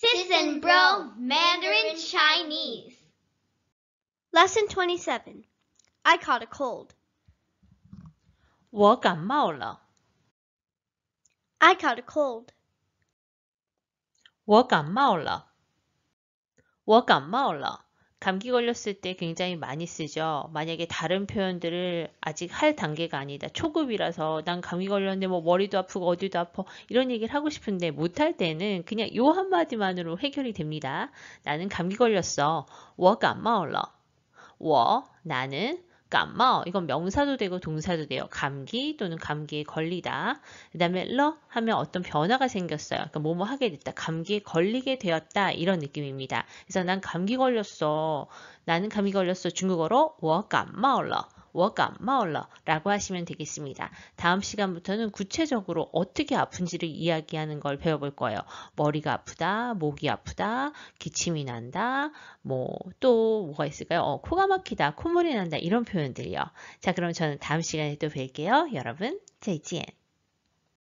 Sisson Bro Mandarin Chinese. Lesson 27 I caught a cold. I caught a cold. 我感冒了。我感冒了。 감기 걸렸을 때 굉장히 많이 쓰죠. 만약에 다른 표현들을 아직 할 단계가 아니다. 초급이라서 난 감기 걸렸는데 뭐 머리도 아프고 어디도 아파 이런 얘기를 하고 싶은데 못할 때는 그냥 요 한마디만으로 해결이 됩니다. 나는 감기 걸렸어. 我感冒了.我 나는 까마 이건 명사도 되고 동사도 돼요. 감기 또는 감기에 걸리다. 그 다음에 러 하면 어떤 변화가 생겼어요. 그러니까 뭐뭐 하게 됐다. 감기에 걸리게 되었다. 이런 느낌입니다. 그래서 난 감기 걸렸어. 나는 감기 걸렸어. 중국어로 워까마러 워감마울러 라고 하시면 되겠습니다. 다음 시간부터는 구체적으로 어떻게 아픈지를 이야기하는 걸 배워볼 거예요. 머리가 아프다, 목이 아프다, 기침이 난다, 뭐 또 뭐가 있을까요? 어, 코가 막히다, 콧물이 난다 이런 표현들이요. 자 그럼 저는 다음 시간에 또 뵐게요. 여러분 JTN